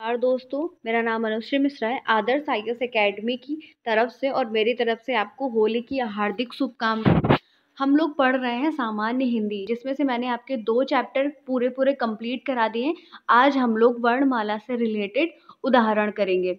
नमस्कार दोस्तों मेरा नाम अनुश्री मिश्रा है आदर्श आई एकेडमी अकेडमी की तरफ से और मेरी तरफ से आपको होली की हार्दिक शुभकामनाएं हम लोग पढ़ रहे हैं सामान्य हिंदी जिसमें से मैंने आपके दो चैप्टर पूरे पूरे कंप्लीट करा दिए हैं आज हम लोग वर्णमाला से रिलेटेड उदाहरण करेंगे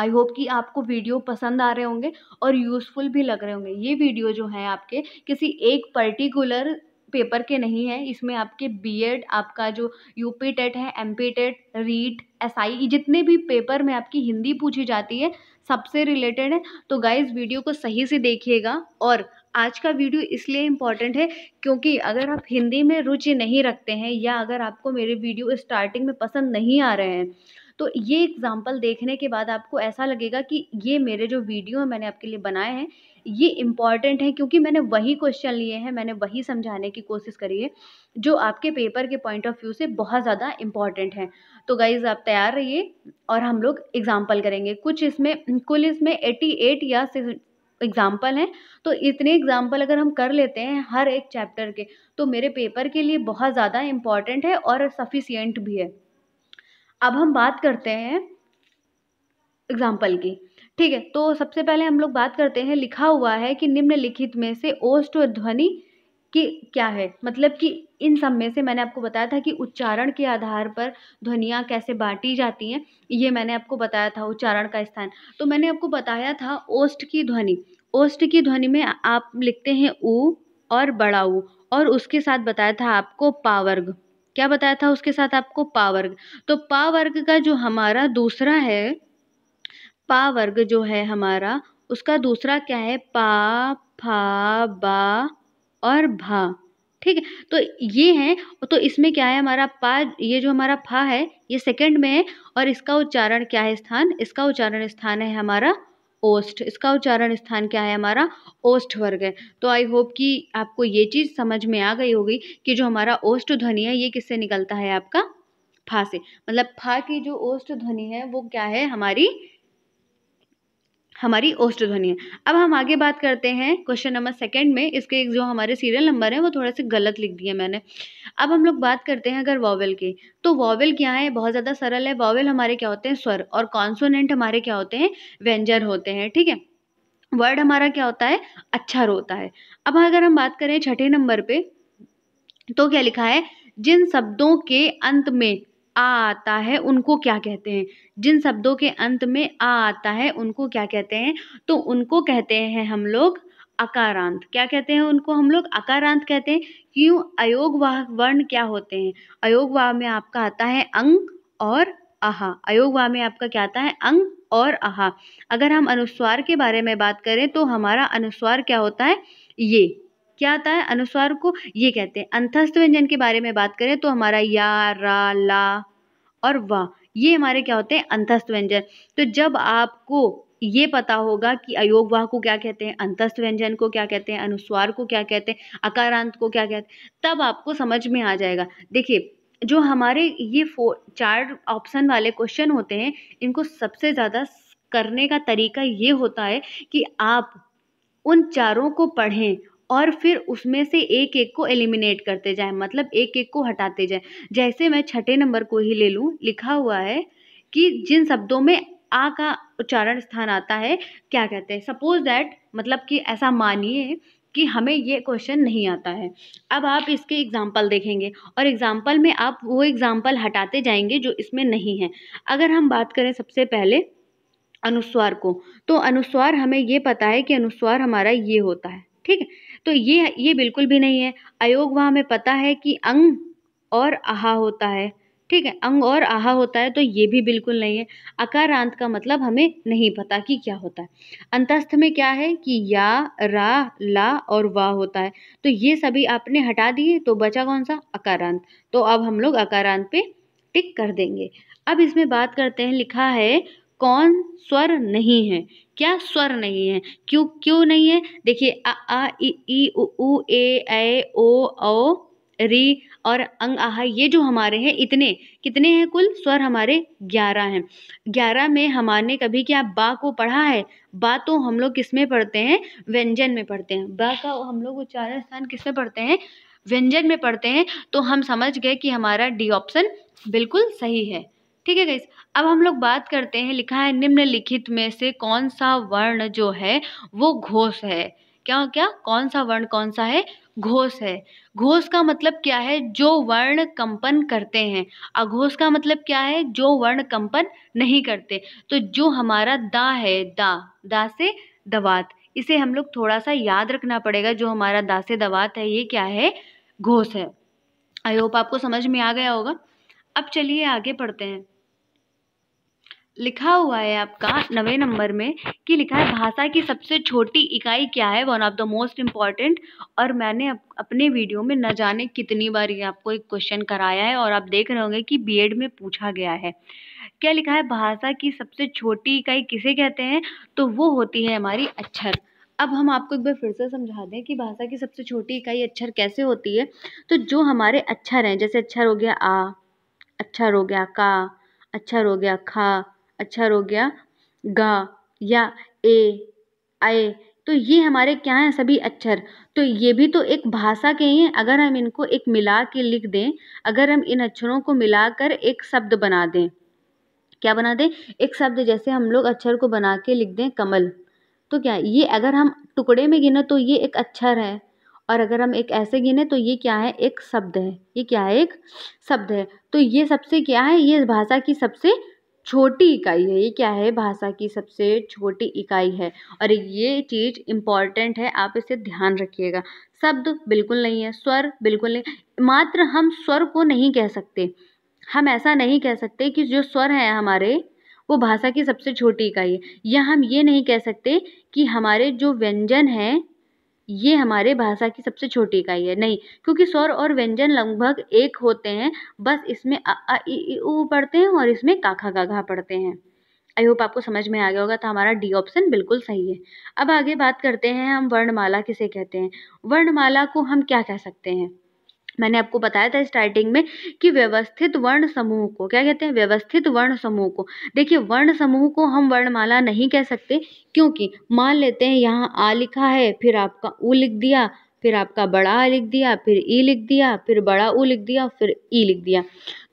आई होप कि आपको वीडियो पसंद आ रहे होंगे और यूज़फुल भी लग रहे होंगे ये वीडियो जो है आपके किसी एक पर्टिकुलर पेपर के नहीं हैं इसमें आपके बीएड आपका जो यू पी टेट है M P TET REET S I जितने भी पेपर में आपकी हिंदी पूछी जाती है सबसे रिलेटेड है तो गाइज वीडियो को सही से देखिएगा और आज का वीडियो इसलिए इम्पॉर्टेंट है क्योंकि अगर आप हिंदी में रुचि नहीं रखते हैं या अगर आपको मेरे वीडियो स्टार्टिंग में पसंद नहीं आ रहे हैं तो ये एग्ज़ाम्पल देखने के बाद आपको ऐसा लगेगा कि ये मेरे जो वीडियो मैंने आपके लिए बनाए हैं ये इम्पॉर्टेंट है क्योंकि मैंने वही क्वेश्चन लिए हैं मैंने वही समझाने की कोशिश करी है जो आपके पेपर के पॉइंट ऑफ व्यू से बहुत ज़्यादा इम्पॉर्टेंट है तो गाइज़ आप तैयार रहिए और हम लोग एग्ज़ाम्पल करेंगे कुछ इसमें कुल इसमें एटी एट या एग्ज़ाम्पल हैं तो इतने एग्ज़ाम्पल अगर हम कर लेते हैं हर एक चैप्टर के तो मेरे पेपर के लिए बहुत ज़्यादा इम्पॉर्टेंट है और सफिशियंट भी है अब हम बात करते हैं एग्ज़ाम्पल की ठीक है तो सबसे पहले हम लोग बात करते हैं लिखा हुआ है कि निम्नलिखित में से ओष्ट ध्वनि कि क्या है मतलब कि इन सब में से मैंने आपको बताया था कि उच्चारण के आधार पर ध्वनियाँ कैसे बांटी जाती हैं ये मैंने आपको बताया था उच्चारण का स्थान तो मैंने आपको बताया था ओष्ट की ध्वनि ओष्ट की ध्वनि में आप लिखते हैं ऊ और बड़ा ऊ और उसके साथ बताया था आपको पावर्ग क्या बताया था उसके साथ आपको पावर्ग तो पा वर्ग का जो हमारा दूसरा है पावर्ग जो है हमारा उसका दूसरा क्या है पा फा बा और भा ठीक है तो ये है तो इसमें क्या है हमारा पा ये जो हमारा फा है ये सेकंड में है और इसका उच्चारण क्या है स्थान इसका उच्चारण स्थान है हमारा ओस्ट इसका उच्चारण स्थान क्या है हमारा ओस्ट वर्ग है तो आई होप कि आपको ये चीज़ समझ में आ गई होगी कि जो हमारा ओस्ट ध्वनि है ये किससे निकलता है आपका फा से मतलब फा की जो ओष्ट ध्वनि है वो क्या है हमारी हमारी ओष्ट ध्वनि है अब हम आगे बात करते हैं क्वेश्चन नंबर सेकंड में इसके एक जो हमारे सीरियल नंबर है वो थोड़ा से गलत लिख दिए मैंने अब हम लोग बात करते हैं अगर वॉवेल की तो वॉवेल क्या है बहुत ज़्यादा सरल है वॉवेल हमारे क्या होते हैं स्वर और कॉन्सोनेंट हमारे क्या होते हैं व्यंजन होते हैं ठीक है वर्ड हमारा क्या होता है अच्छा होता है अब अगर हम बात करें छठे नंबर पर तो क्या लिखा है जिन शब्दों के अंत में आ आता है उनको क्या कहते हैं जिन शब्दों के अंत में आ आता है उनको क्या कहते हैं तो उनको कहते हैं हम लोग अकारांत क्या कहते हैं उनको हम लोग अकारांत कहते हैं क्यों अयोगवाह वर्ण क्या होते हैं अयोग वाह में आपका आता है अंग और अहा अयोगवाह में आपका क्या आता है अंग और अहा अगर हम अनुस्वार के बारे में बात करें तो हमारा अनुस्वार क्या होता है ये क्या आता है अनुस्वार को ये कहते हैं अंतस्थ व्यंजन के बारे में बात करें तो हमारा या रा ला और वा ये हमारे क्या होते हैं अंतस्थ व्यंजन तो जब आपको ये पता होगा कि अयोग वाह को क्या कहते हैं अंतस्थ व्यंजन को क्या कहते हैं अनुस्वार को क्या कहते हैं अकारांत को क्या कहते हैं तब आपको समझ में आ जाएगा देखिए जो हमारे ये फो चार ऑप्शन वाले क्वेश्चन होते हैं इनको सबसे ज़्यादा करने का तरीका ये होता है कि आप उन चारों को पढ़ें और फिर उसमें से एक एक को एलिमिनेट करते जाएं मतलब एक एक को हटाते जाएं जैसे मैं छठे नंबर को ही ले लूँ लिखा हुआ है कि जिन शब्दों में आ का उच्चारण स्थान आता है क्या कहते हैं सपोज दैट मतलब कि ऐसा मानिए कि हमें ये क्वेश्चन नहीं आता है अब आप इसके एग्ज़ाम्पल देखेंगे और एग्ज़ाम्पल में आप वो एग्ज़ाम्पल हटाते जाएंगे जो इसमें नहीं है अगर हम बात करें सबसे पहले अनुस्वार को तो अनुस्वार हमें ये पता है कि अनुस्वार हमारा ये होता है ठीक है तो ये ये बिल्कुल भी नहीं है अयोग वहाँ में पता है कि अंग और आहा होता है ठीक है अंग और आहा होता है तो ये भी बिल्कुल नहीं है अकारांत का मतलब हमें नहीं पता कि क्या होता है अंतस्थ में क्या है कि या रा ला और वा होता है तो ये सभी आपने हटा दिए तो बचा कौन सा अकारांत तो अब हम लोग अकारांत पे टिक कर देंगे अब इसमें बात करते हैं लिखा है कौन स्वर नहीं है क्या स्वर नहीं है क्यों क्यों नहीं है देखिए आ आ इ ई उ ए ऐ ओ औ री और अंग आहा ये जो हमारे हैं इतने कितने हैं कुल स्वर हमारे ग्यारह हैं ग्यारह में हमारे कभी क्या बा को पढ़ा है बा तो हम लोग किस में पढ़ते हैं व्यंजन में पढ़ते हैं बा का हम लोग उच्चारण स्थान किस में पढ़ते हैं व्यंजन में पढ़ते हैं तो हम समझ गए कि हमारा डी ऑप्शन बिल्कुल सही है ठीक है गाइस अब हम लोग बात करते हैं लिखा है निम्नलिखित में से कौन सा वर्ण जो है वो घोष है क्या क्या कौन सा वर्ण कौन सा है घोष है घोष का मतलब क्या है जो वर्ण कंपन करते हैं अघोष का मतलब क्या है जो वर्ण कंपन नहीं करते तो जो हमारा दा है दा दा से दवात इसे हम लोग थोड़ा सा याद रखना पड़ेगा जो हमारा दा से दवात है ये क्या है घोष है आई होप आपको समझ में आ गया होगा अब चलिए आगे पढ़ते हैं लिखा हुआ है आपका नवे नंबर में कि लिखा है भाषा की सबसे छोटी इकाई क्या है one of the most important और मैंने अप, अपने वीडियो में न जाने कितनी बार ये आपको एक क्वेश्चन कराया है और आप देख रहे होंगे कि बीएड में पूछा गया है क्या लिखा है भाषा की सबसे छोटी इकाई किसे कहते हैं तो वो होती है हमारी अक्षर अब हम आपको एक बार फिर से समझा दें कि भाषा की सबसे छोटी इकाई अक्षर कैसे होती है तो जो हमारे अक्षर हैं जैसे अक्षर हो गया आ अक्षर हो गया का अक्षर हो गया खा अच्छा हो गया ग या ए आए तो ये हमारे क्या हैं सभी अक्षर तो ये भी तो एक भाषा के ही हैं अगर हम इनको एक मिला के लिख दें अगर हम इन अक्षरों को मिलाकर एक शब्द बना दें क्या बना दें एक शब्द जैसे हम लोग अक्षर को बना के लिख दें कमल तो क्या ये अगर हम टुकड़े में गिने तो ये एक अक्षर है और अगर हम एक ऐसे गिने तो ये क्या है एक शब्द है ये क्या है एक शब्द है तो ये सबसे क्या है ये भाषा की सबसे छोटी इकाई है ये क्या है भाषा की सबसे छोटी इकाई है और ये चीज़ इंपॉर्टेंट है आप इसे ध्यान रखिएगा शब्द बिल्कुल नहीं है स्वर बिल्कुल नहीं मात्र हम स्वर को नहीं कह सकते हम ऐसा नहीं कह सकते कि जो स्वर हैं हमारे वो भाषा की सबसे छोटी इकाई है या हम ये नहीं कह सकते कि हमारे जो व्यंजन हैं ये हमारे भाषा की सबसे छोटी इकाई है नहीं क्योंकि स्वर और व्यंजन लगभग एक होते हैं बस इसमें अ आ इ उ पढ़ते हैं और इसमें काखा गाघा पढ़ते हैं आई होप आपको समझ में आ गया होगा तो हमारा डी ऑप्शन बिल्कुल सही है अब आगे बात करते हैं हम वर्णमाला किसे कहते हैं वर्णमाला को हम क्या कह सकते हैं मैंने आपको बताया था स्टार्टिंग में कि व्यवस्थित वर्ण समूह को क्या कहते हैं व्यवस्थित वर्ण समूह को देखिए वर्ण समूह को हम वर्णमाला नहीं कह सकते क्योंकि मान लेते हैं यहाँ आ लिखा है फिर आपका ऊ लिख दिया फिर आपका बड़ा आ लिख दिया फिर ई लिख दिया फिर बड़ा ऊ लिख दिया फिर ई लिख दिया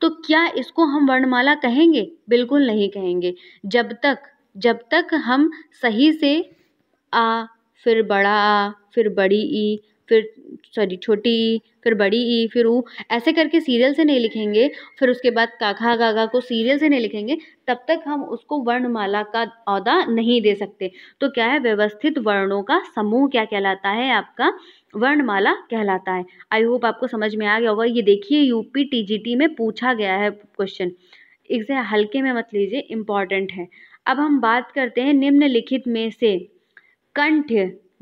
तो क्या इसको हम वर्णमाला कहेंगे बिल्कुल नहीं कहेंगे जब तक जब तक हम सही से आ फिर बड़ा आ फिर बड़ी ई फिर सॉरी छोटी फिर बड़ी ई फिर ऊ ऐसे करके सीरियल से नहीं लिखेंगे फिर उसके बाद काका गागा को सीरियल से नहीं लिखेंगे तब तक हम उसको वर्णमाला का अहदा नहीं दे सकते तो क्या है व्यवस्थित वर्णों का समूह क्या कहलाता है आपका वर्णमाला कहलाता है आई होप आपको समझ में आ गया होगा ये देखिए यूपी टीजीटी में पूछा गया है क्वेश्चन इसे हल्के में मत लीजिए इम्पॉर्टेंट है अब हम बात करते हैं निम्नलिखित में से कंठ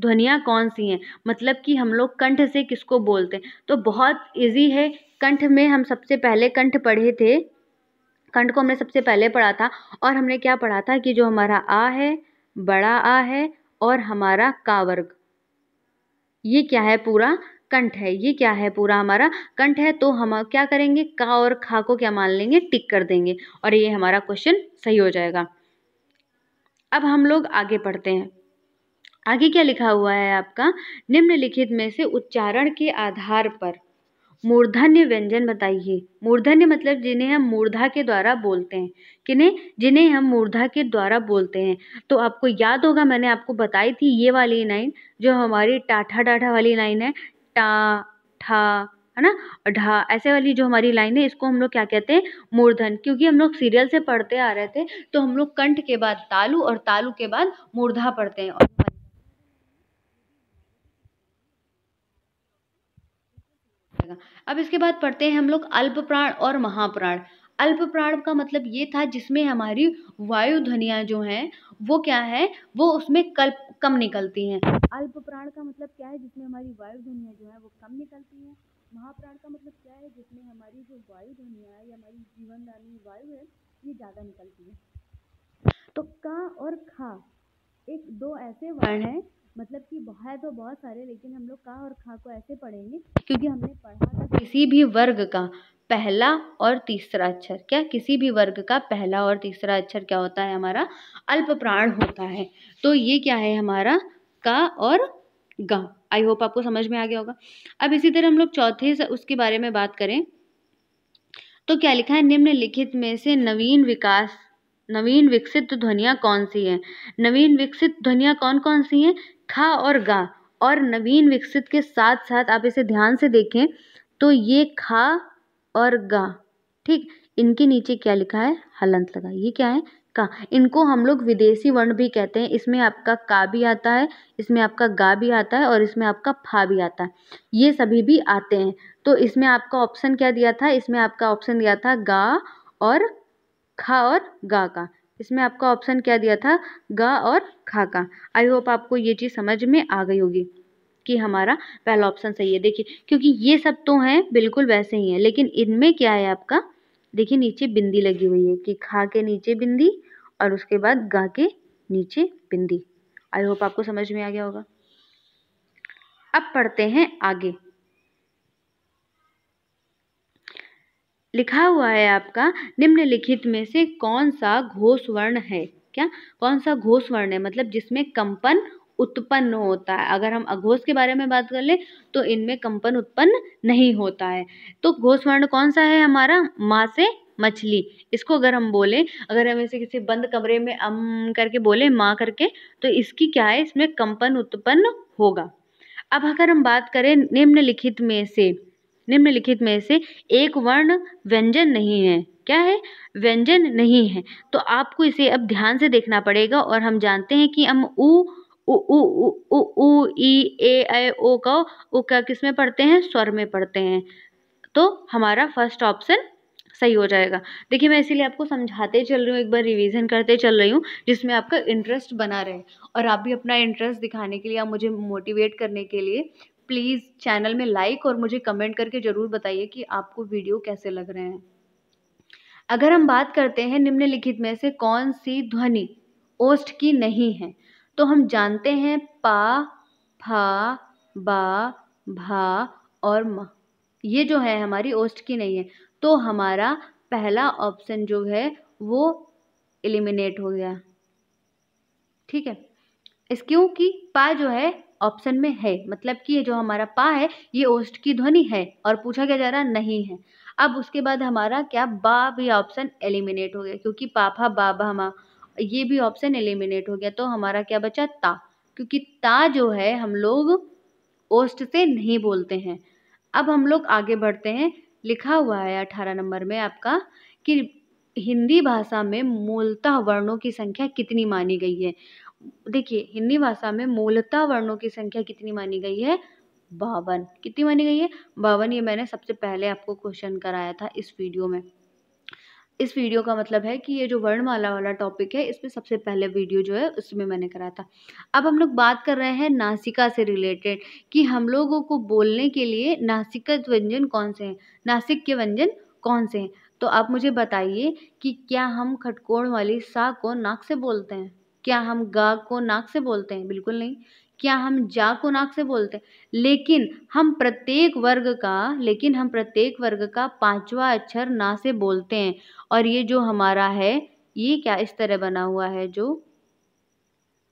ध्वनियाँ कौन सी हैं मतलब कि हम लोग कंठ से किसको बोलते हैं तो बहुत ईज़ी है कंठ में हम सबसे पहले कंठ पढ़े थे कंठ को हमने सबसे पहले पढ़ा था और हमने क्या पढ़ा था कि जो हमारा आ है बड़ा आ है और हमारा का वर्ग ये क्या है पूरा कंठ है ये क्या है पूरा हमारा कंठ है तो हम क्या करेंगे का और खा को क्या मान लेंगे टिक कर देंगे और ये हमारा क्वेश्चन सही हो जाएगा अब हम लोग आगे पढ़ते हैं आगे क्या लिखा हुआ है आपका निम्नलिखित में से उच्चारण के आधार पर मूर्धन्य व्यंजन बताइए मूर्धन्य मतलब जिन्हें हम मूर्धा के द्वारा बोलते हैं किन्हें जिन्हें हम मूर्धा के द्वारा बोलते हैं तो आपको याद होगा मैंने आपको बताई थी ये वाली लाइन जो हमारी टाठा टाठा वाली लाइन है टा ठा है ना ढा ऐसे वाली जो हमारी लाइन है इसको हम लोग क्या कहते हैं मूर्धन क्योंकि हम लोग सीरियल से पढ़ते आ रहे थे तो हम लोग कंठ के बाद तालु और तालु के बाद मूर्धा पढ़ते हैं और जाएगा अब इसके बाद पढ़ते हैं हम लोग अल्प प्राण और महाप्राण अल्प प्राण का मतलब ये था जिसमें हमारी वायु ध्वनियाँ जो हैं वो क्या है वो उसमें कल्प कम निकलती हैं अल्प प्राण का मतलब क्या है जिसमें हमारी वायु ध्वनियाँ जो हैं वो कम निकलती हैं महाप्राण का मतलब क्या है जिसमें हमारी जो वायु ध्वनियाँ है या हमारी जीवनदानी वायु है ये ज़्यादा निकलती है तो का और खा एक दो ऐसे वर्ण हैं मतलब कि है तो बहुत सारे लेकिन हम लोग का और खा को ऐसे पढ़ेंगे क्योंकि हमने पढ़ा था किसी भी वर्ग का पहला और तीसरा अक्षर क्या किसी भी वर्ग का पहला और तीसरा अक्षर क्या होता है हमारा अल्प प्राण होता है तो ये क्या है हमारा का और गा आई होप आपको समझ में आ गया होगा अब इसी तरह हम लोग चौथे उसके बारे में बात करें तो क्या लिखा है निम्नलिखित में से नवीन विकास नवीन विकसित ध्वनियाँ कौन सी हैं नवीन विकसित ध्वनियाँ कौन कौन सी हैं खा और गा और नवीन विकसित के साथ साथ आप इसे ध्यान से देखें तो ये खा और गा ठीक इनके नीचे क्या लिखा है हलंत लगा ये क्या है का इनको हम लोग विदेशी वर्ण भी कहते हैं इसमें आपका का भी आता है इसमें आपका गा भी आता है और इसमें आपका फा भी आता है ये सभी भी आते हैं तो इसमें आपका ऑप्शन क्या दिया था इसमें आपका ऑप्शन दिया था गा और खा और गा का इसमें आपका ऑप्शन क्या दिया था गा और खा का आई होप आपको ये चीज़ समझ में आ गई होगी कि हमारा पहला ऑप्शन सही है देखिए क्योंकि ये सब तो हैं बिल्कुल वैसे ही हैं लेकिन इनमें क्या है आपका देखिए नीचे बिंदी लगी हुई है कि खा के नीचे बिंदी और उसके बाद गा के नीचे बिंदी आई होप आपको समझ में आ गया होगा अब पढ़ते हैं आगे लिखा हुआ है आपका निम्नलिखित में से कौन सा घोष वर्ण है क्या कौन सा घोष वर्ण है मतलब जिसमें कंपन उत्पन्न होता है अगर हम अघोष के बारे में बात कर ले तो इनमें कंपन उत्पन्न नहीं होता है तो घोष वर्ण कौन सा है हमारा माँ से मछली इसको अगर हम बोले अगर हम इसे किसी बंद कमरे में अम करके बोले माँ करके तो इसकी क्या है इसमें कंपन उत्पन्न होगा अब अगर हम बात करें निम्नलिखित में से निम्नलिखित में से एक वर्ण व्यंजन नहीं है क्या है व्यंजन नहीं है तो आपको इसे अब ध्यान से देखना पड़ेगा और हम जानते हैं कि हम उ उ उ उ ई ए ओ का उ का किस में पढ़ते हैं स्वर में पढ़ते हैं तो हमारा फर्स्ट ऑप्शन सही हो जाएगा देखिए मैं इसीलिए आपको समझाते चल रही हूँ एक बार रिवीजन करते चल रही हूँ जिसमें आपका इंटरेस्ट बना रहे और आप भी अपना इंटरेस्ट दिखाने के लिए आप मुझे मोटिवेट करने के लिए प्लीज़ चैनल में लाइक और मुझे कमेंट करके ज़रूर बताइए कि आपको वीडियो कैसे लग रहे हैं अगर हम बात करते हैं निम्नलिखित में से कौन सी ध्वनि ओष्ठ की नहीं है तो हम जानते हैं पा फा बा भा और म ये जो है हमारी ओष्ठ की नहीं है तो हमारा पहला ऑप्शन जो है वो एलिमिनेट हो गया ठीक है इस क्योंकि पा जो है ऑप्शन में है मतलब कि ये जो हमारा पा है ये ओस्ट की ध्वनि है और पूछा गया जा रहा नहीं है अब उसके बाद हमारा क्या बा भी ऑप्शन एलिमिनेट हो गया क्योंकि पापा बा हमा ये भी ऑप्शन एलिमिनेट हो गया तो हमारा क्या बचा ता क्योंकि ता जो है हम लोग ओस्ट से नहीं बोलते हैं अब हम लोग आगे बढ़ते हैं लिखा हुआ है अठारह नंबर में आपका कि हिंदी भाषा में मूलतः वर्णों की संख्या कितनी मानी गई है देखिए हिंदी भाषा में मूलता वर्णों की संख्या कितनी मानी गई है बावन कितनी मानी गई है बावन ये मैंने सबसे पहले आपको क्वेश्चन कराया था इस वीडियो में इस वीडियो का मतलब है कि ये जो वर्णमाला वाला टॉपिक है इसमें सबसे पहले वीडियो जो है उसमें मैंने करा था अब हम लोग बात कर रहे हैं नासिका से रिलेटेड कि हम लोगों को बोलने के लिए नासिका व्यंजन कौन से हैं नासिक के व्यंजन कौन से हैं तो आप मुझे बताइए कि क्या हम खटकोण वाली सा को नाक से बोलते हैं क्या हम गा को नाक से बोलते हैं बिल्कुल नहीं क्या हम जा को नाक से बोलते हैं लेकिन हम प्रत्येक वर्ग का लेकिन हम प्रत्येक वर्ग का पांचवा अक्षर ना से बोलते हैं और ये जो हमारा है ये क्या इस तरह बना हुआ है जो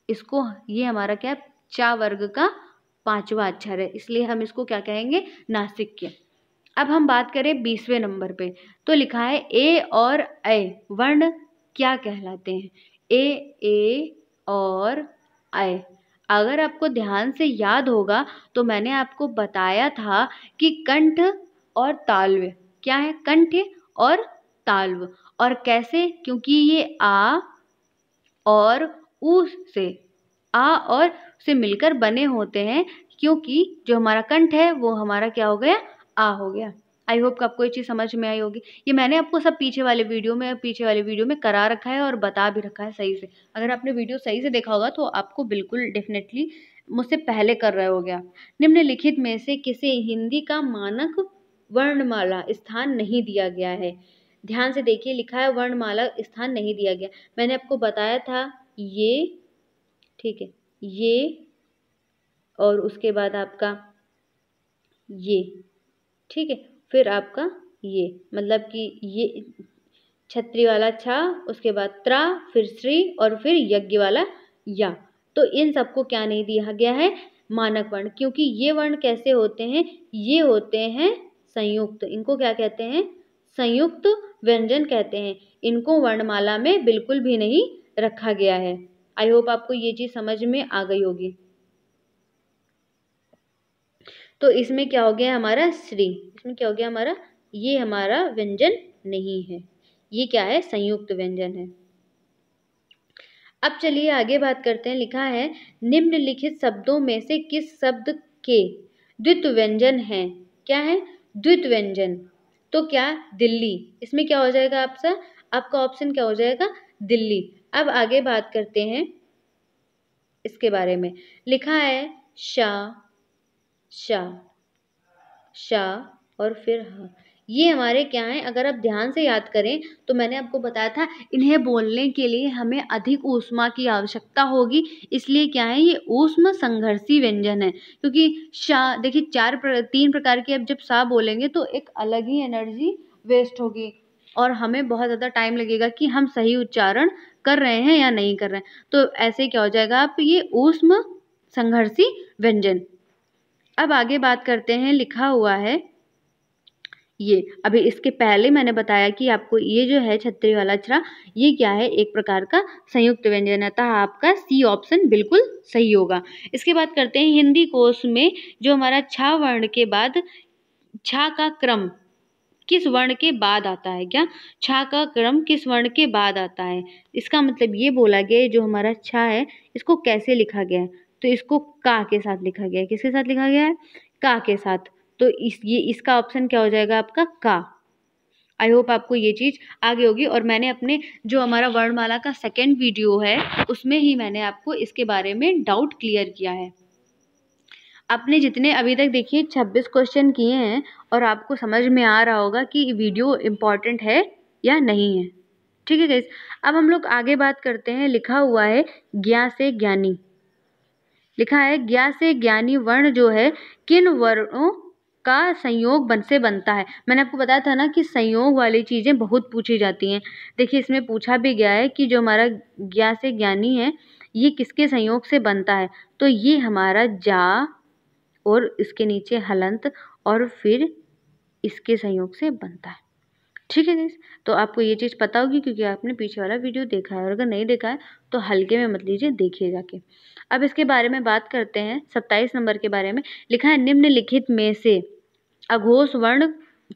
इसको ये हमारा क्या चा वर्ग का पांचवा अक्षर है इसलिए हम इसको क्या कहेंगे नासिक के अब हम बात करें बीसवें नंबर पे तो लिखा है ए और ए वर्ण क्या कहलाते हैं ए ए और आए अगर आपको ध्यान से याद होगा तो मैंने आपको बताया था कि कंठ और तालव्य क्या है कंठ और तालव और कैसे क्योंकि ये आ और ऊ से आ और से मिलकर बने होते हैं क्योंकि जो हमारा कंठ है वो हमारा क्या हो गया आ हो गया आई होप आपको ये चीज़ समझ में आई होगी ये मैंने आपको सब पीछे वाले वीडियो में पीछे वाले वीडियो में करा रखा है और बता भी रखा है सही से अगर आपने वीडियो सही से देखा होगा तो आपको बिल्कुल डेफिनेटली मुझसे पहले कर रहे हो गया निम्नलिखित में से किसे हिंदी का मानक वर्णमाला स्थान नहीं दिया गया है ध्यान से देखिए लिखा है वर्णमाला स्थान नहीं दिया गया मैंने आपको बताया था ये ठीक है ये और उसके बाद आपका ये ठीक है फिर आपका ये मतलब कि ये छत्री वाला छा उसके बाद त्रा फिर श्री और फिर यज्ञ वाला या तो इन सबको क्या नहीं दिया गया है मानक वर्ण क्योंकि ये वर्ण कैसे होते हैं ये होते हैं संयुक्त इनको क्या कहते हैं संयुक्त व्यंजन कहते हैं इनको वर्णमाला में बिल्कुल भी नहीं रखा गया है आई होप आपको ये चीज़ समझ में आ गई होगी तो इसमें क्या हो गया हमारा श्री इसमें क्या हो गया हमारा ये हमारा व्यंजन नहीं है ये क्या है संयुक्त व्यंजन है अब चलिए आगे बात करते हैं लिखा है निम्नलिखित शब्दों में से किस शब्द के द्वित व्यंजन है क्या है द्वित व्यंजन तो क्या दिल्ली इसमें क्या हो जाएगा आपसा आपका ऑप्शन क्या हो जाएगा दिल्ली अब आगे बात करते हैं इसके बारे में लिखा है शाह शाह शाह और फिर हा ये हमारे क्या हैं अगर आप ध्यान से याद करें तो मैंने आपको बताया था इन्हें बोलने के लिए हमें अधिक ऊष्मा की आवश्यकता होगी इसलिए क्या है ये ऊष्म संघर्षी व्यंजन है क्योंकि शाह देखिए चार प्र, तीन प्रकार की आप जब शाह बोलेंगे तो एक अलग ही एनर्जी वेस्ट होगी और हमें बहुत ज़्यादा टाइम लगेगा कि हम सही उच्चारण कर रहे हैं या नहीं कर रहे हैं तो ऐसे क्या हो जाएगा आप ये ऊष्म संघर्षी व्यंजन अब आगे बात करते हैं लिखा हुआ है ये अभी इसके पहले मैंने बताया कि आपको ये जो है छतरी वाला छा ये क्या है एक प्रकार का संयुक्त व्यंजन अतः आपका सी ऑप्शन बिल्कुल सही होगा इसके बाद करते हैं हिंदी कोष में जो हमारा छा वर्ण के बाद छा का क्रम किस वर्ण के बाद आता है क्या छा का क्रम किस वर्ण के बाद आता है इसका मतलब ये बोला गया जो हमारा छा है इसको कैसे लिखा गया है तो इसको का के साथ लिखा गया है किसके साथ लिखा गया है का के साथ तो इस ये इसका ऑप्शन क्या हो जाएगा आपका का आई होप आपको ये चीज़ आगे होगी और मैंने अपने जो हमारा वर्णमाला का सेकेंड वीडियो है उसमें ही मैंने आपको इसके बारे में डाउट क्लियर किया है आपने जितने अभी तक देखिए छब्बीस क्वेश्चन किए हैं और आपको समझ में आ रहा होगा कि वीडियो इम्पॉर्टेंट है या नहीं है ठीक है गैस अब हम लोग आगे बात करते हैं लिखा हुआ है ज्ञा से ज्ञानी लिखा है ज्ञा से ज्ञानी वर्ण जो है किन वर्णों का संयोग बन से बनता है मैंने आपको बताया था ना कि संयोग वाली चीज़ें बहुत पूछी जाती हैं देखिए इसमें पूछा भी गया है कि जो हमारा ज्ञा से ज्ञानी है ये किसके संयोग से बनता है तो ये हमारा जा और इसके नीचे हलंत और फिर इसके संयोग से बनता है ठीक है तो आपको ये चीज़ पता होगी क्योंकि आपने पीछे वाला वीडियो देखा है और अगर नहीं देखा है तो हल्के में मत लीजिए देखिए जाके अब इसके बारे में बात करते हैं सत्ताईस नंबर के बारे में लिखा है निम्नलिखित में से अघोष वर्ण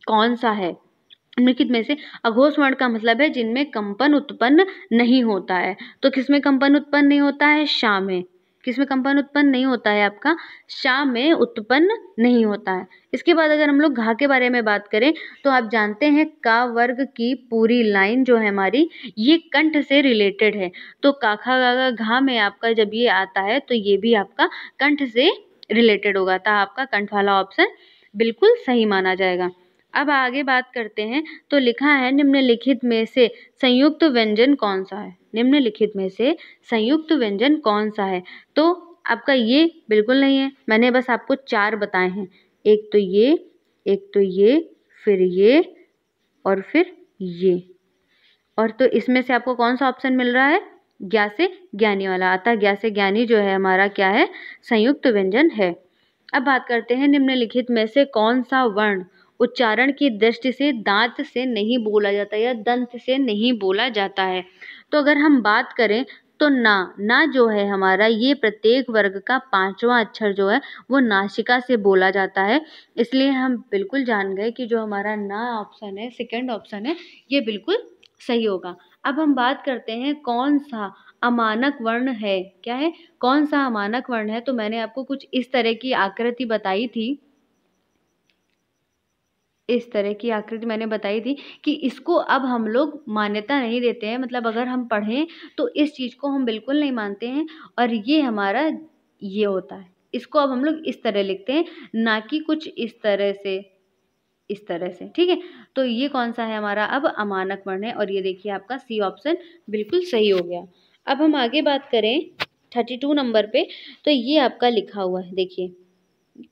कौन सा है निम्नलिखित में से अघोष वर्ण का मतलब है जिनमें कंपन उत्पन्न नहीं होता है तो किसमें कंपन उत्पन्न नहीं होता है शाह में किसमें कंपन उत्पन्न नहीं होता है आपका शा में उत्पन्न नहीं होता है इसके बाद अगर हम लोग घा के बारे में बात करें तो आप जानते हैं का वर्ग की पूरी लाइन जो है हमारी ये कंठ से रिलेटेड है तो काखा गागा घा में आपका जब ये आता है तो ये भी आपका कंठ से रिलेटेड होगा था आपका कंठ वाला ऑप्शन बिल्कुल सही माना जाएगा अब आगे बात करते हैं तो लिखा है निम्नलिखित में से संयुक्त व्यंजन कौन सा है निम्नलिखित में से संयुक्त व्यंजन कौन सा है तो आपका ये बिल्कुल नहीं है मैंने बस आपको चार बताए हैं एक तो ये एक तो ये फिर ये और फिर ये और तो इसमें से आपको कौन सा ऑप्शन मिल रहा है ज्ञा से ज्ञानी वाला अतः ज्ञा से ज्ञानी जो है हमारा क्या है संयुक्त व्यंजन है अब बात करते हैं निम्नलिखित में से कौन सा वर्ण उच्चारण की दृष्टि से दाँत से नहीं बोला जाता या दंत से नहीं बोला जाता है तो अगर हम बात करें तो ना ना जो है हमारा ये प्रत्येक वर्ग का पाँचवा अक्षर जो है वो नासिका से बोला जाता है इसलिए हम बिल्कुल जान गए कि जो हमारा ना ऑप्शन है सेकंड ऑप्शन है ये बिल्कुल सही होगा अब हम बात करते हैं कौन सा अमानक वर्ण है क्या है कौन सा अमानक वर्ण है तो मैंने आपको कुछ इस तरह की आकृति बताई थी इस तरह की आकृति मैंने बताई थी कि इसको अब हम लोग मान्यता नहीं देते हैं मतलब अगर हम पढ़ें तो इस चीज़ को हम बिल्कुल नहीं मानते हैं और ये हमारा ये होता है इसको अब हम लोग इस तरह लिखते हैं ना कि कुछ इस तरह से इस तरह से ठीक है तो ये कौन सा है हमारा अब अमानक वर्ण है और ये देखिए आपका सी ऑप्शन बिल्कुल सही हो गया अब हम आगे बात करें थर्टी टू नंबर पे तो ये आपका लिखा हुआ है देखिए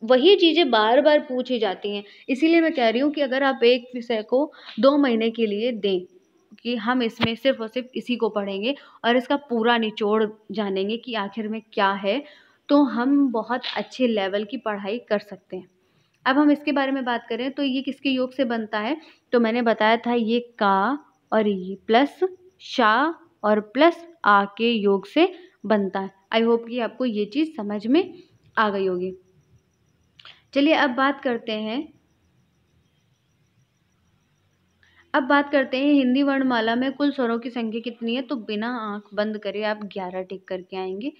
वही चीज़ें बार बार पूछी जाती हैं इसीलिए मैं कह रही हूँ कि अगर आप एक विषय को दो महीने के लिए दें कि हम इसमें सिर्फ और सिर्फ इसी को पढ़ेंगे और इसका पूरा निचोड़ जानेंगे कि आखिर में क्या है तो हम बहुत अच्छे लेवल की पढ़ाई कर सकते हैं अब हम इसके बारे में बात करें तो ये किसके योग से बनता है तो मैंने बताया था ये का और ये प्लस शा और प्लस आ के योग से बनता है आई होप कि आपको ये चीज़ समझ में आ गई होगी चलिए अब बात करते हैं अब बात करते हैं हिंदी वर्णमाला में कुल स्वरों की संख्या कितनी है तो बिना आंख बंद करे आप ग्यारह टिक करके आएंगे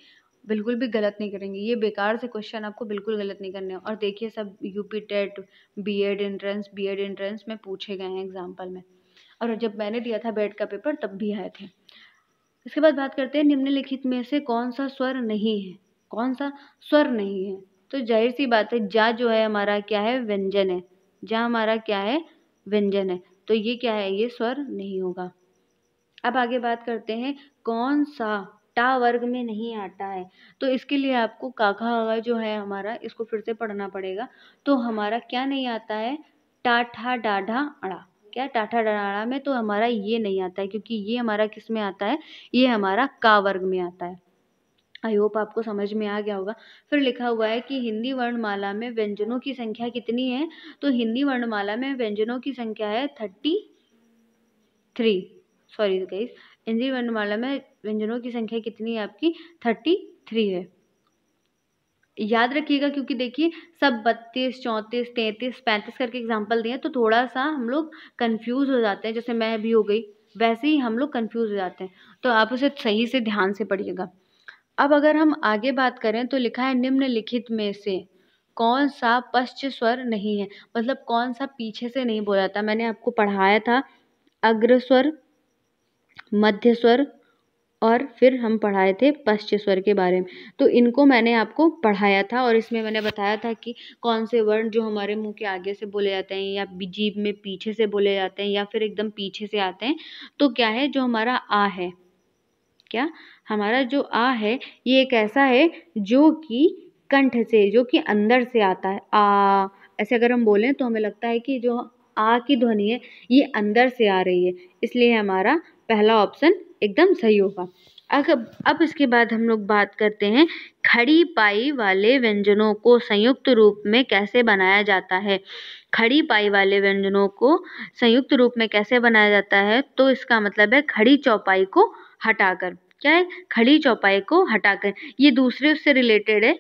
बिल्कुल भी गलत नहीं करेंगे ये बेकार से क्वेश्चन आपको बिल्कुल गलत नहीं करने और देखिए सब UP TET Ed entrance Ed entrance में पूछे गए हैं एग्जाम्पल में और जब मैंने दिया था बेड का पेपर तब भी आए थे इसके बाद बात करते हैं निम्नलिखित में से कौन सा स्वर नहीं है कौन सा स्वर नहीं है तो ज़ाहिर सी बात है जा जो है हमारा क्या है व्यंजन है जा हमारा क्या है व्यंजन है तो ये क्या है ये स्वर नहीं होगा अब आगे बात करते हैं कौन सा टा वर्ग में नहीं आता है तो इसके लिए आपको काका आगा जो है हमारा इसको फिर से पढ़ना पड़ेगा तो हमारा क्या नहीं आता है टाठा डाढ़ा अड़ा क्या टाठा डाढ़ा में तो हमारा ये नहीं आता है क्योंकि ये हमारा किस में आता है ये हमारा का वर्ग में आता है आई होप आपको समझ में आ गया होगा फिर लिखा हुआ है कि हिंदी वर्णमाला में व्यंजनों की संख्या कितनी है तो हिंदी वर्णमाला में व्यंजनों की संख्या है thirty three sorry guys Hindi वर्णमाला में व्यंजनों की संख्या कितनी है आपकी थर्टी थ्री है याद रखिएगा क्योंकि देखिए सब बत्तीस चौंतीस तैंतीस पैंतीस करके एग्जाम्पल दिए तो थोड़ा सा हम लोग कन्फ्यूज़ हो जाते हैं जैसे मैं भी हो गई वैसे ही हम लोग कन्फ्यूज़ हो जाते हैं तो आप उसे सही से ध्यान से पढ़िएगा अब अगर हम आगे बात करें तो लिखा है निम्नलिखित में से कौन सा पश्च स्वर नहीं है मतलब कौन सा पीछे से नहीं बोला था मैंने आपको पढ़ाया था अग्रस्वर मध्य स्वर और फिर हम पढ़ाए थे पश्च स्वर के बारे में तो इनको मैंने आपको पढ़ाया था और इसमें मैंने बताया था कि कौन से वर्ण जो हमारे मुंह के आगे से बोले जाते हैं या जीभ में पीछे से बोले जाते हैं या फिर एकदम पीछे से आते हैं तो क्या है जो हमारा आ है क्या हमारा जो आ है ये एक ऐसा है जो कि कंठ से जो कि अंदर से आता है आ ऐसे अगर हम बोलें तो हमें लगता है कि जो आ की ध्वनि है ये अंदर से आ रही है इसलिए हमारा पहला ऑप्शन एकदम सही होगा अगर अब इसके बाद हम लोग बात करते हैं खड़ी पाई वाले व्यंजनों को संयुक्त रूप में कैसे बनाया जाता है खड़ी पाई वाले व्यंजनों को संयुक्त रूप में कैसे बनाया जाता है तो इसका मतलब है खड़ी चौपाई को हटाकर क्या है खड़ी चौपाई को हटाकर ये दूसरे उससे रिलेटेड है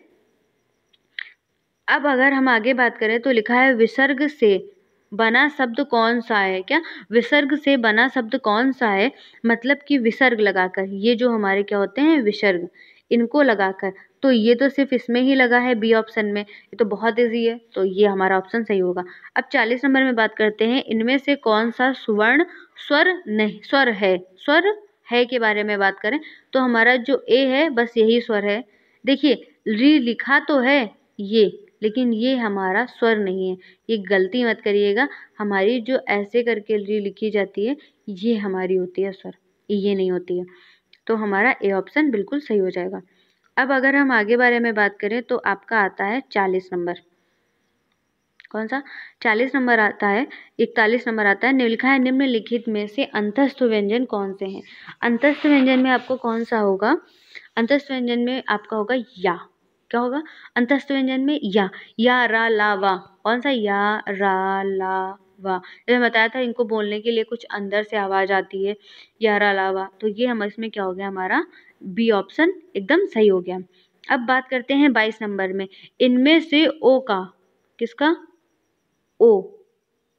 अब अगर हम आगे बात करें तो लिखा है विसर्ग से बना शब्द कौन सा है क्या विसर्ग से बना शब्द कौन सा है मतलब कि विसर्ग लगाकर ये जो हमारे क्या होते हैं विसर्ग इनको लगाकर तो ये तो सिर्फ इसमें ही लगा है बी ऑप्शन में ये तो बहुत ईजी है तो ये हमारा ऑप्शन सही होगा अब चालीस नंबर में बात करते हैं इनमें से कौन सा सुवर्ण स्वर नहीं स्वर है स्वर है के बारे में बात करें तो हमारा जो ए है बस यही स्वर है देखिए री लिखा तो है ये लेकिन ये हमारा स्वर नहीं है ये गलती मत करिएगा हमारी जो ऐसे करके री लिखी जाती है ये हमारी होती है स्वर ये नहीं होती है तो हमारा ए ऑप्शन बिल्कुल सही हो जाएगा अब अगर हम आगे बारे में बात करें तो आपका आता है चालीस नंबर कौन सा चालीस नंबर आता है इकतालीस नंबर आता है लिखा है निम्नलिखित में से अंतस्थ व्यंजन कौन से हैं अंतस्थ व्यंजन में आपको कौन सा होगा अंतस्थ व्यंजन में आपका होगा या क्या होगा अंतस्थ व्यंजन में या या रा ला वा कौन सा या रा ला वा जैसे बताया था इनको बोलने के लिए कुछ अंदर से आवाज़ आती है या रा ला वा तो ये हम इसमें क्या हो गया हमारा बी ऑप्शन एकदम सही हो गया अब बात करते हैं बाईस नंबर में इनमें से ओ का किसका ओ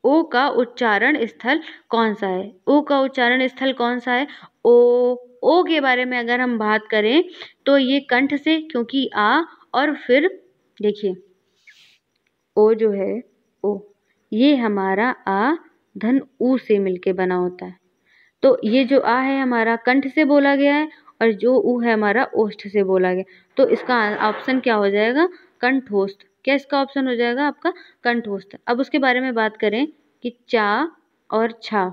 ओ का उच्चारण स्थल कौन सा है ओ का उच्चारण स्थल कौन सा है ओ ओ के बारे में अगर हम बात करें तो ये कंठ से क्योंकि आ और फिर देखिए ओ जो है ओ ये हमारा आ धन ऊ से मिलके बना होता है तो ये जो आ है हमारा कंठ से बोला गया है और जो ऊ है हमारा ओष्ठ से बोला गया तो इसका ऑप्शन क्या हो जाएगा कंठोस्थ क्या इसका ऑप्शन हो जाएगा आपका कंठोस्थ अब उसके बारे में बात करें कि चा और छा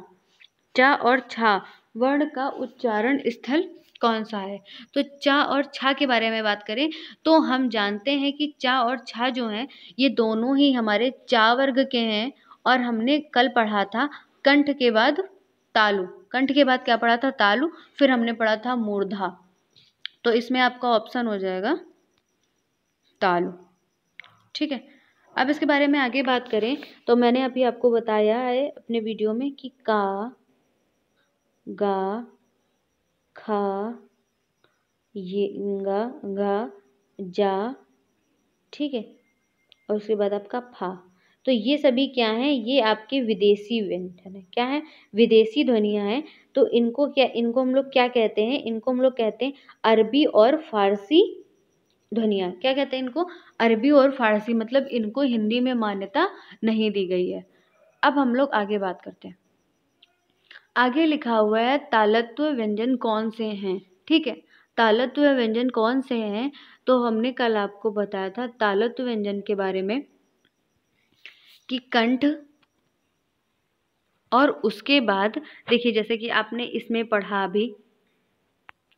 चा और छा वर्ण का उच्चारण स्थल कौन सा है तो चा और छा के बारे में बात करें तो हम जानते हैं कि चा और छा जो हैं ये दोनों ही हमारे चा वर्ग के हैं और हमने कल पढ़ा था कंठ के बाद तालु कंठ के बाद क्या पढ़ा था तालु फिर हमने पढ़ा था मूर्धा तो इसमें आपका ऑप्शन हो जाएगा तालु ठीक है अब इसके बारे में आगे बात करें तो मैंने अभी आपको बताया है अपने वीडियो में कि का गा खा ये गा गा जा ठीक है और उसके बाद आपका फा तो ये सभी क्या हैं ये आपके विदेशी व्यंजन है क्या है विदेशी ध्वनियाँ हैं तो इनको क्या इनको हम लोग क्या कहते हैं इनको हम लोग कहते हैं अरबी और फारसी धनिया क्या कहते हैं इनको अरबी और फारसी मतलब इनको हिंदी में मान्यता नहीं दी गई है अब हम लोग आगे बात करते हैं आगे लिखा हुआ है तालत्व व्यंजन कौन से हैं ठीक है तालत्व व्यंजन कौन से हैं तो हमने कल आपको बताया था तालत्व व्यंजन के बारे में कि कंठ और उसके बाद देखिए जैसे कि आपने इसमें पढ़ा अभी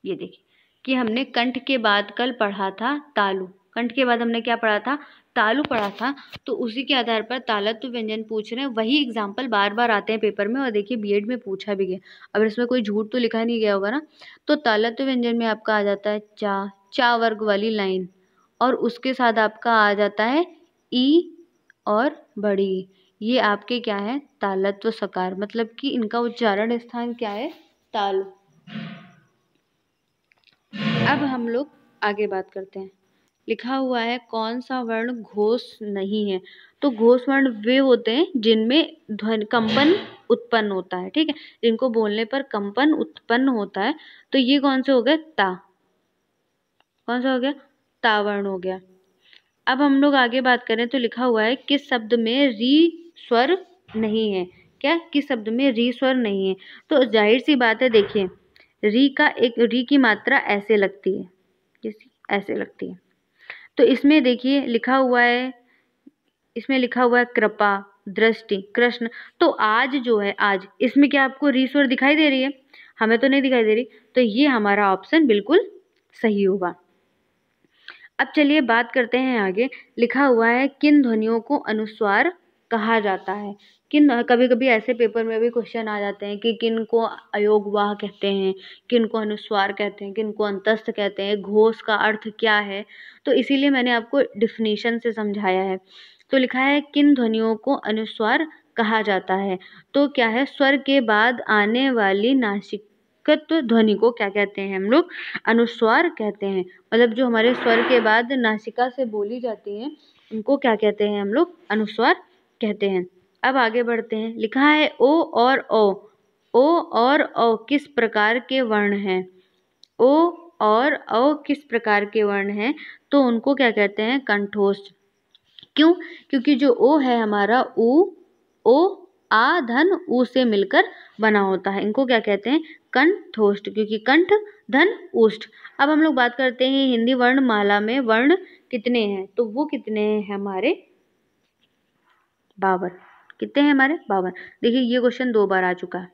ये देखिए कि हमने कंठ के बाद कल पढ़ा था तालु कंठ के बाद हमने क्या पढ़ा था तालु पढ़ा था तो उसी के आधार पर तालत्व व्यंजन पूछ रहे हैं वही एग्जाम्पल बार बार आते हैं पेपर में और देखिए बीएड में पूछा भी गया अब इसमें कोई झूठ तो लिखा नहीं गया होगा ना तो तालत्व व्यंजन में आपका आ जाता है चा चा वर्ग वाली लाइन और उसके साथ आपका आ जाता है ई और बड़ी ये आपके क्या है तालत्व सकार मतलब कि इनका उच्चारण स्थान क्या है तालु अब हम लोग आगे बात करते हैं लिखा हुआ है कौन सा वर्ण घोष नहीं है तो घोष वर्ण वे होते हैं जिनमें ध्वन कंपन उत्पन्न होता है ठीक है जिनको बोलने पर कंपन उत्पन्न होता है तो ये कौन से हो गए ता कौन सा हो गया तावर्ण हो गया अब हम लोग आगे बात करें तो लिखा हुआ है किस शब्द में री स्वर नहीं है क्या किस शब्द में री स्वर नहीं है तो जाहिर सी बात है देखिए री का एक री की मात्रा ऐसे लगती है ऐसे लगती है तो इसमें देखिए लिखा हुआ है इसमें लिखा हुआ है कृपा दृष्टि कृष्ण तो आज जो है आज इसमें क्या आपको री स्वर दिखाई दे रही है हमें तो नहीं दिखाई दे रही तो ये हमारा ऑप्शन बिल्कुल सही होगा अब चलिए बात करते हैं आगे लिखा हुआ है किन ध्वनियों को अनुस्वार कहा जाता है किन कभी कभी ऐसे पेपर में भी क्वेश्चन आ जाते हैं कि किन को अयोगवाह कहते हैं किन को अनुस्वार कहते हैं किन को अंतस्थ कहते हैं घोष का अर्थ क्या है तो इसीलिए मैंने आपको डिफिनीशन से समझाया है तो लिखा है किन ध्वनियों को अनुस्वार कहा जाता है तो क्या है स्वर के बाद आने वाली नासिक नासिकत्व ध्वनि को क्या कहते हैं हम लोग अनुस्वार कहते हैं मतलब जो हमारे स्वर के बाद नासिका से बोली जाती है उनको क्या कहते हैं हम लोग अनुस्वार कहते हैं अब आगे बढ़ते हैं लिखा है ओ और औ ओ और ओ किस प्रकार के वर्ण हैं ओ और औ किस प्रकार के वर्ण हैं तो उनको क्या कहते हैं कंठोष्ठ क्यों क्योंकि जो ओ है हमारा ऊ ओ आ धन ऊ से मिलकर बना होता है इनको क्या कहते हैं कंठोष्ठ क्योंकि कंठ धन उष्ट अब हम लोग बात करते हैं हिंदी वर्ण माला में वर्ण कितने हैं तो वो कितने हैं हमारे बावन कितने हैं हमारे बावन देखिए ये क्वेश्चन दो बार आ चुका है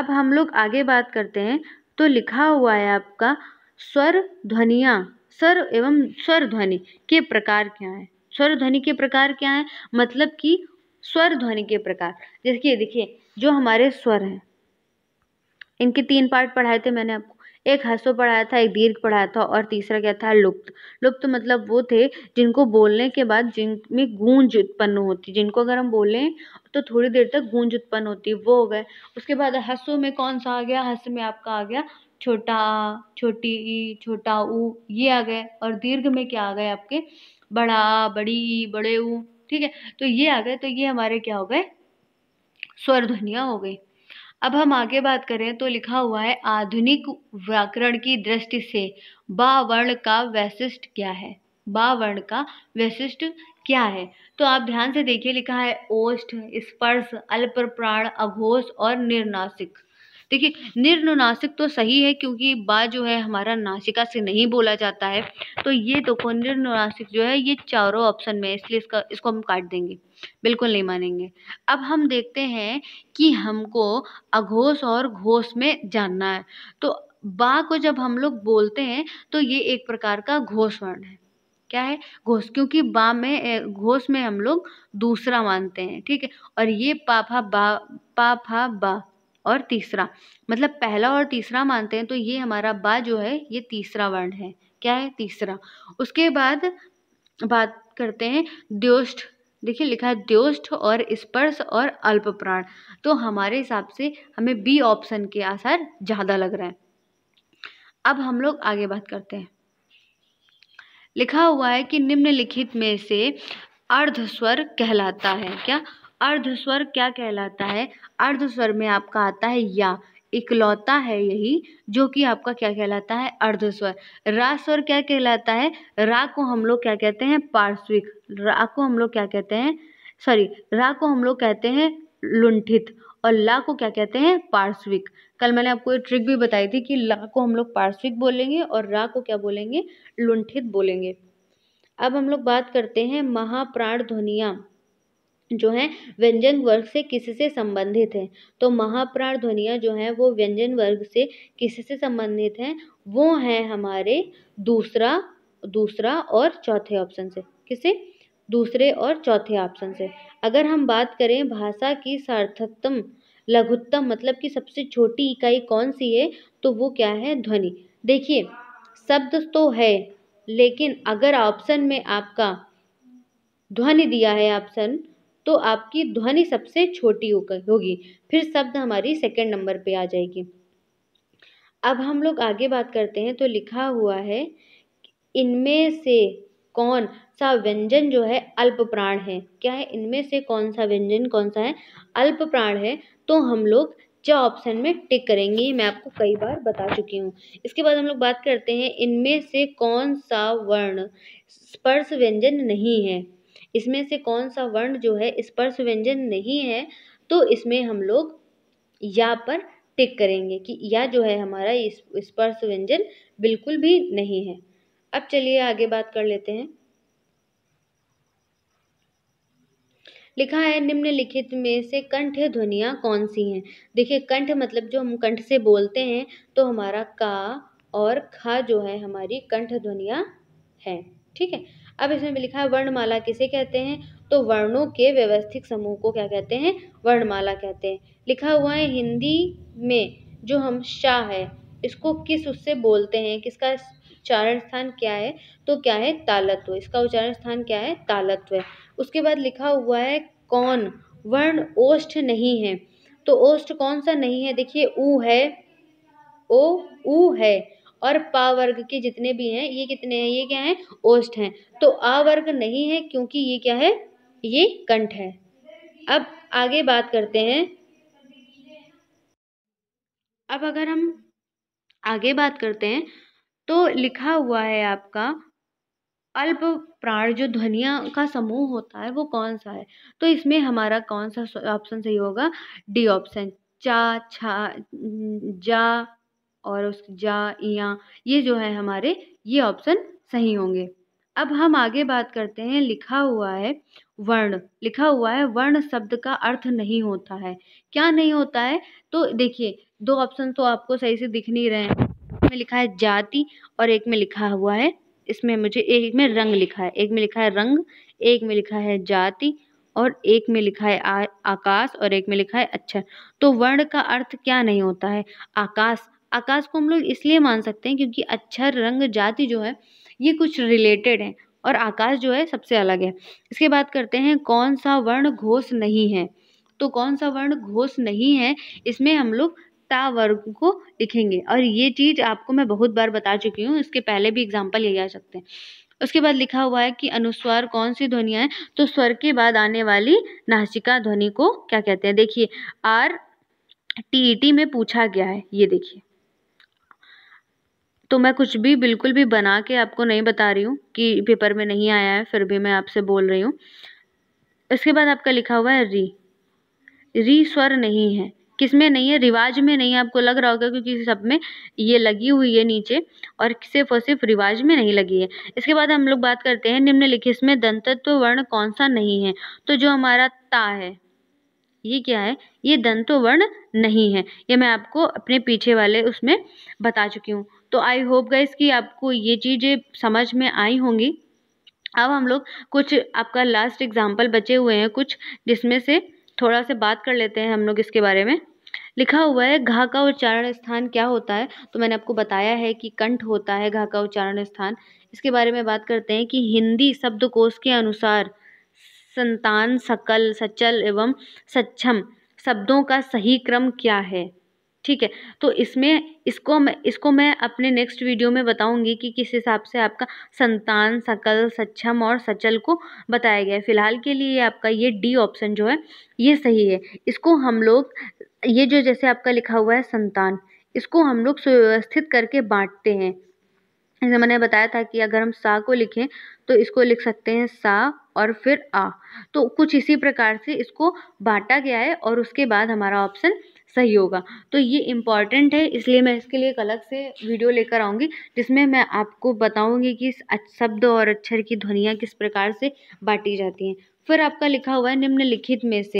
अब हम लोग आगे बात करते हैं तो लिखा हुआ है आपका स्वर ध्वनिया स्वर एवं स्वर ध्वनि के प्रकार क्या है स्वर ध्वनि के प्रकार क्या है मतलब कि स्वर ध्वनि के प्रकार जैसे देखिए जो हमारे स्वर हैं इनके तीन पार्ट पढ़ाए थे मैंने आपको एक हस्व पढ़ाया था एक दीर्घ पढ़ाया था और तीसरा क्या था लुप्त लुप्त मतलब वो थे जिनको बोलने के बाद जिनमें गूंज उत्पन्न होती जिनको अगर हम बोलें तो थोड़ी देर तक गूंज उत्पन्न होती वो हो गए उसके बाद हस्व में कौन सा आ गया हस्व में आपका आ गया छोटा छोटी ई छोटा ऊ ये आ गए और दीर्घ में क्या आ गए आपके बड़ा बड़ी बड़े ऊ ठीक है तो ये आ गए तो ये हमारे क्या हो गए स्वर ध्वनिया हो गई अब हम आगे बात करें तो लिखा हुआ है आधुनिक व्याकरण की दृष्टि से बा वर्ण का वैशिष्ट क्या है बा वर्ण का वैशिष्ट क्या है तो आप ध्यान से देखिए लिखा है ओष्ठ स्पर्श अल्प प्राण अघोष और निर्नासिक देखिए निर्नुनासिक तो सही है क्योंकि बा जो है हमारा नासिका से नहीं बोला जाता है तो ये देखो निर्नुनासिक जो है ये चारों ऑप्शन में इसलिए इसका इसको हम काट देंगे बिल्कुल नहीं मानेंगे अब हम देखते हैं कि हमको अघोष और घोष में जानना है तो बा को जब हम लोग बोलते हैं तो ये एक प्रकार का घोष वर्ण है क्या है घोष क्योंकि बा में घोष में हम लोग दूसरा मानते हैं ठीक है और ये पाफा बा पाफा बा और तीसरा मतलब पहला और तीसरा मानते हैं तो ये हमारा बा जो है ये तीसरा वर्ण है क्या है तीसरा उसके बाद बात करते हैं द्योष्ठ देखिए लिखा है द्योष्ठ और स्पर्श और अल्पप्राण तो हमारे हिसाब से हमें बी ऑप्शन के आसार ज़्यादा लग रहा है अब हम लोग आगे बात करते हैं लिखा हुआ है कि निम्नलिखित में से अर्ध स्वर कहलाता है क्या अर्ध स्वर क्या कहलाता है अर्ध स्वर में आपका आता है या इकलौता है यही जो कि आपका क्या कहलाता है अर्ध स्वर रा स्वर क्या कहलाता है रा को हम लोग क्या कहते हैं पार्श्विक रा को हम लोग क्या कहते हैं सॉरी रा को हम लोग कहते हैं लुंठित और ला को क्या कहते हैं पार्श्विक कल मैंने आपको एक ट्रिक भी बताई थी कि ला को हम लोग पार्श्विक बोलेंगे और रा को क्या बोलेंगे लुंठित बोलेंगे अब हम लोग बात करते हैं महाप्राण ध्वनिया जो हैं व्यंजन वर्ग से किससे संबंधित हैं तो महाप्राण ध्वनियाँ जो हैं वो व्यंजन वर्ग से किससे संबंधित हैं वो हैं हमारे दूसरा दूसरा और चौथे ऑप्शन से किसे दूसरे और चौथे ऑप्शन से अगर हम बात करें भाषा की सार्थकतम लघुत्तम मतलब कि सबसे छोटी इकाई कौन सी है तो वो क्या है ध्वनि देखिए शब्द तो है लेकिन अगर ऑप्शन में आपका ध्वनि दिया है ऑप्शन तो आपकी ध्वनि सबसे छोटी होगी फिर शब्द हमारी सेकेंड नंबर पे आ जाएगी अब हम लोग आगे बात करते हैं तो लिखा हुआ है इनमें से कौन सा व्यंजन जो है अल्प प्राण है क्या है इनमें से कौन सा व्यंजन कौन सा है अल्प प्राण है तो हम लोग ज ऑप्शन में टिक करेंगे मैं आपको कई बार बता चुकी हूँ इसके बाद हम लोग बात करते हैं इनमें से कौन सा वर्ण स्पर्श व्यंजन नहीं है इसमें से कौन सा वर्ण जो है स्पर्श व्यंजन नहीं है तो इसमें हम लोग या पर टिक करेंगे कि या जो है हमारा स्पर्श व्यंजन बिल्कुल भी नहीं है अब चलिए आगे बात कर लेते हैं लिखा है निम्नलिखित में से कंठ ध्वनियाँ कौन सी हैं देखिए कंठ मतलब जो हम कंठ से बोलते हैं तो हमारा का और खा जो है हमारी कंठ ध्वनियाँ हैं ठीक है अब इसमें लिखा है वर्णमाला किसे कहते हैं तो वर्णों के व्यवस्थित समूह को क्या कहते हैं वर्णमाला कहते हैं लिखा हुआ है हिंदी में जो हम शाह है इसको किस उससे बोलते हैं किसका उच्चारण स्थान क्या है तो क्या है तालत्व इसका उच्चारण स्थान क्या है तालत्व है उसके बाद लिखा हुआ है कौन वर्ण ओष्ठ नहीं है तो ओष्ठ कौन सा नहीं है देखिए ऊ है ओ ऊ है और पा वर्ग के जितने भी हैं ये कितने हैं ये क्या है ओष्ठ हैं तो आ वर्ग नहीं है क्योंकि ये क्या है ये कंठ है अब आगे बात करते हैं अब अगर हम आगे बात करते हैं तो लिखा हुआ है आपका अल्प प्राण जो ध्वनिया का समूह होता है वो कौन सा है तो इसमें हमारा कौन सा ऑप्शन सही होगा डी ऑप्शन चा छा जा और उस जा या ये जो है हमारे ये ऑप्शन सही होंगे अब हम आगे बात करते हैं लिखा हुआ है वर्ण लिखा हुआ है वर्ण शब्द का अर्थ नहीं होता है क्या नहीं होता है तो देखिए दो ऑप्शन तो आपको सही से दिख नहीं रहे हैं में लिखा है जाति और एक में लिखा हुआ है इसमें मुझे एक में रंग लिखा है एक में लिखा है रंग एक में लिखा है जाति और एक में लिखा है आ, आकाश और एक में लिखा है अक्षर तो वर्ण का अर्थ क्या नहीं होता है आकाश आकाश को हम लोग इसलिए मान सकते हैं क्योंकि अक्षर अच्छा रंग जाति जो है ये कुछ रिलेटेड है और आकाश जो है सबसे अलग है इसके बाद करते हैं कौन सा वर्ण घोष नहीं है तो कौन सा वर्ण घोष नहीं है इसमें हम लोग ता वर्ग को लिखेंगे और ये चीज़ आपको मैं बहुत बार बता चुकी हूँ इसके पहले भी एग्जाम्पल ये आ सकते हैं उसके बाद लिखा हुआ है कि अनुस्वार कौन सी ध्वनियाँ हैं तो स्वर के बाद आने वाली नासिका ध्वनि को क्या कहते हैं देखिए आर टी ई टी में पूछा गया है ये देखिए तो मैं कुछ भी बिल्कुल भी बना के आपको नहीं बता रही हूँ कि पेपर में नहीं आया है फिर भी मैं आपसे बोल रही हूँ इसके बाद आपका लिखा हुआ है री री स्वर नहीं है किस में नहीं है रिवाज में नहीं है आपको लग रहा होगा क्योंकि सब में ये लगी हुई है नीचे और सिर्फ और सिर्फ रिवाज में नहीं लगी है इसके बाद हम लोग बात करते हैं निम्नलिखित में दंतत्व वर्ण कौन सा नहीं है तो जो हमारा ता है ये क्या है ये दंतो वर्ण नहीं है ये मैं आपको अपने पीछे वाले उसमें बता चुकी हूँ तो आई होप गाइस कि आपको ये चीज़ें समझ में आई होंगी अब हम लोग कुछ आपका लास्ट एग्जाम्पल बचे हुए हैं कुछ जिसमें से थोड़ा सा बात कर लेते हैं हम लोग इसके बारे में लिखा हुआ है घा का उच्चारण स्थान क्या होता है तो मैंने आपको बताया है कि कंठ होता है घा का उच्चारण स्थान इसके बारे में बात करते हैं कि हिंदी शब्दकोश के अनुसार संतान सकल सचल एवं सक्षम शब्दों का सही क्रम क्या है ठीक है तो इसमें इसको मैं इसको मैं अपने नेक्स्ट वीडियो में बताऊंगी कि किस हिसाब से आपका संतान सकल सक्षम और सचल को बताया गया है फिलहाल के लिए आपका ये डी ऑप्शन जो है ये सही है इसको हम लोग ये जो जैसे आपका लिखा हुआ है संतान इसको हम लोग सुव्यवस्थित करके बांटते हैं जैसे मैंने बताया था कि अगर हम सा को लिखें तो इसको लिख सकते हैं सा और फिर आ तो कुछ इसी प्रकार से इसको बांटा गया है और उसके बाद हमारा ऑप्शन सही होगा तो ये इम्पॉर्टेंट है इसलिए मैं इसके लिए एक अलग से वीडियो लेकर आऊँगी जिसमें मैं आपको बताऊँगी कि शब्द और अक्षर की ध्वनियाँ किस प्रकार से बाँटी जाती हैं फिर आपका लिखा हुआ है निम्नलिखित में से